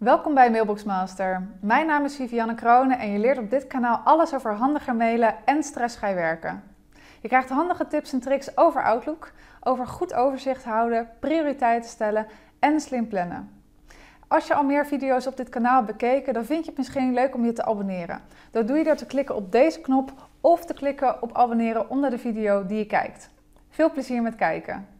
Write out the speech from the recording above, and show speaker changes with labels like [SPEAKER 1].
[SPEAKER 1] Welkom bij Mailbox Master. Mijn naam is Vivianne Kroonen en je leert op dit kanaal alles over handiger mailen en stressvrij werken. Je krijgt handige tips en tricks over Outlook, over goed overzicht houden, prioriteiten stellen en slim plannen. Als je al meer video's op dit kanaal hebt bekeken, dan vind je het misschien leuk om je te abonneren. Dat doe je door te klikken op deze knop of te klikken op abonneren onder de video die je kijkt. Veel plezier met kijken!